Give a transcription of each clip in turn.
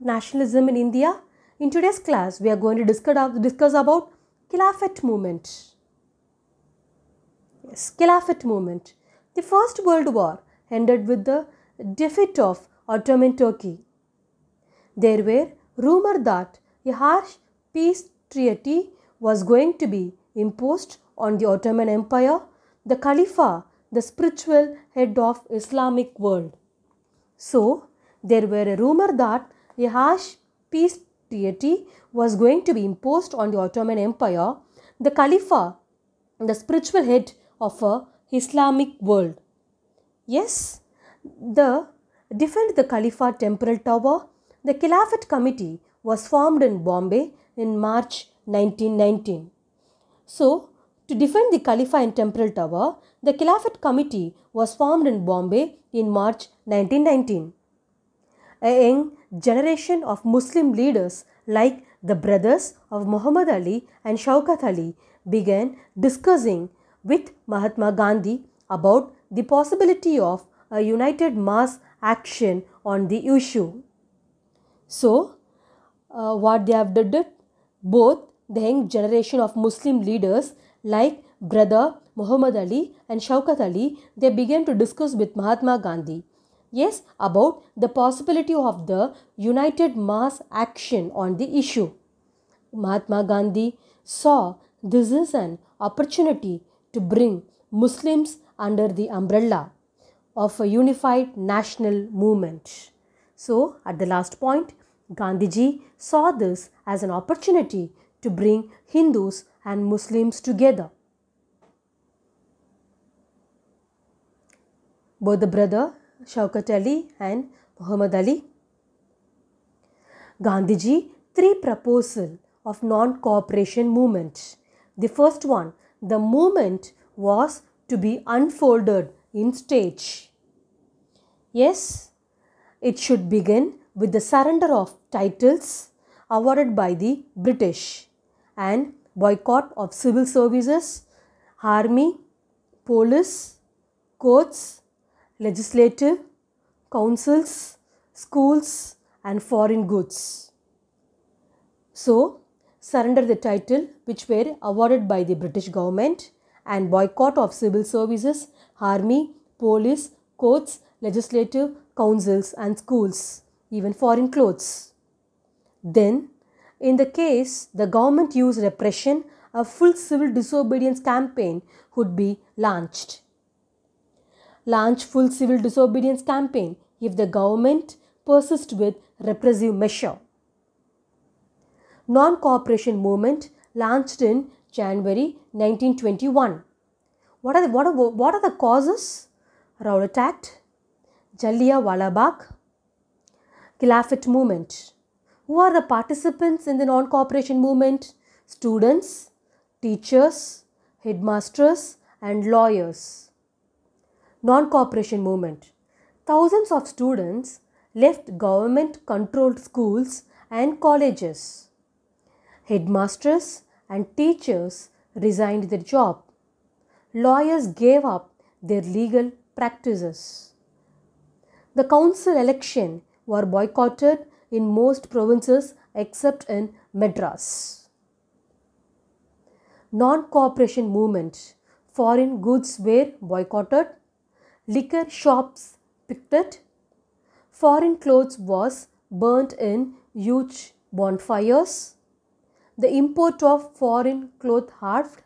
nationalism in India. In today's class, we are going to discuss, discuss about Khilafat movement. Yes, Khilafat movement. The First World War ended with the defeat of Ottoman Turkey. There were rumor that a harsh peace treaty was going to be imposed on the Ottoman Empire, the Khalifa, the spiritual head of Islamic world. So, there were a rumor that a harsh peace treaty was going to be imposed on the Ottoman Empire, the Khalifa, the spiritual head of a Islamic world. Yes, the defend the Khalifa temporal tower, the Caliphate Committee was formed in Bombay in March 1919. So, to defend the Khalifa and temporal tower, the Caliphate Committee was formed in Bombay in March 1919. A young generation of Muslim leaders like the brothers of Muhammad Ali and Shaukat Ali began discussing with Mahatma Gandhi about the possibility of a united mass action on the issue. So, uh, what they have it? both the young generation of Muslim leaders like brother Muhammad Ali and Shaukat Ali, they began to discuss with Mahatma Gandhi Yes, about the possibility of the united mass action on the issue. Mahatma Gandhi saw this is an opportunity to bring Muslims under the umbrella of a unified national movement. So, at the last point, Gandhiji saw this as an opportunity to bring Hindus and Muslims together. Both the brother Shaukat Ali and Muhammad Ali. Gandhiji three proposal of non-cooperation movement. The first one, the movement was to be unfolded in stage. Yes, it should begin with the surrender of titles awarded by the British and boycott of civil services, army, police, courts, legislative, councils, schools and foreign goods. So, surrender the title which were awarded by the British government and boycott of civil services, army, police, courts, legislative, councils and schools, even foreign clothes. Then, in the case the government used repression, a full civil disobedience campaign would be launched launch full civil disobedience campaign if the government persists with repressive measure. Non-cooperation movement launched in January 1921. What are the, what are, what are the causes? Rowlatt Act, Jallianwala Bagh, Khilafat movement. Who are the participants in the non-cooperation movement? Students, teachers, headmasters and lawyers non cooperation movement. Thousands of students left government controlled schools and colleges. Headmasters and teachers resigned their job. Lawyers gave up their legal practices. The council election were boycotted in most provinces except in Madras. Non-cooperation movement. Foreign goods were boycotted liquor shops picketed, foreign clothes was burnt in huge bonfires, the import of foreign cloth halved,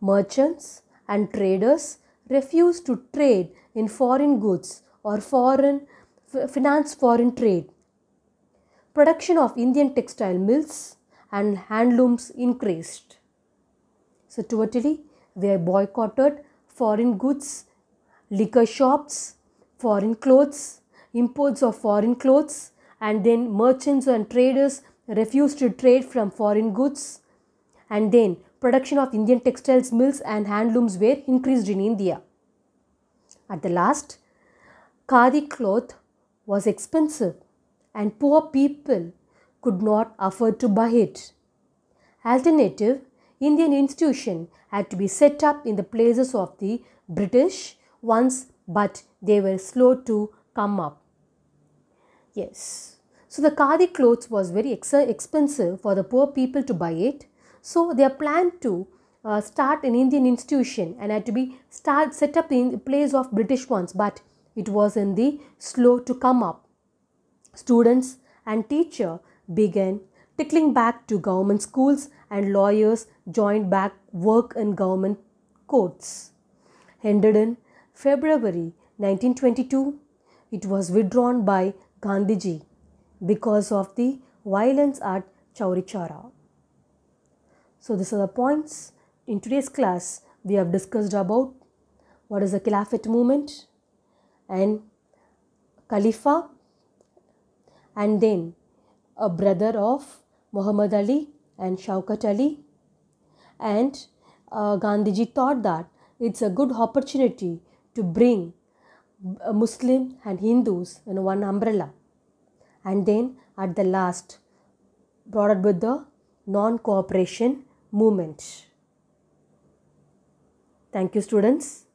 merchants and traders refused to trade in foreign goods or foreign finance foreign trade. Production of Indian textile mills and handlooms increased. So totally they boycotted foreign goods liquor shops, foreign clothes, imports of foreign clothes, and then merchants and traders refused to trade from foreign goods, and then production of Indian textiles mills and handlooms were increased in India. At the last, khadi cloth was expensive and poor people could not afford to buy it. Alternative, Indian institution had to be set up in the places of the British once, but they were slow to come up. Yes. So the khadi clothes was very ex expensive for the poor people to buy it. So their plan to uh, start an Indian institution and had to be start set up in place of British ones, but it was in the slow to come up. Students and teacher began tickling back to government schools and lawyers joined back work in government courts. Henderden February 1922, it was withdrawn by Gandhiji because of the violence at Chaurichara. So these are the points. In today's class, we have discussed about what is the Khilafat movement and Khalifa and then a brother of Muhammad Ali and Shaukat Ali and uh, Gandhiji thought that it's a good opportunity to bring Muslim and Hindus in one umbrella. And then at the last, brought up with the non cooperation movement. Thank you, students.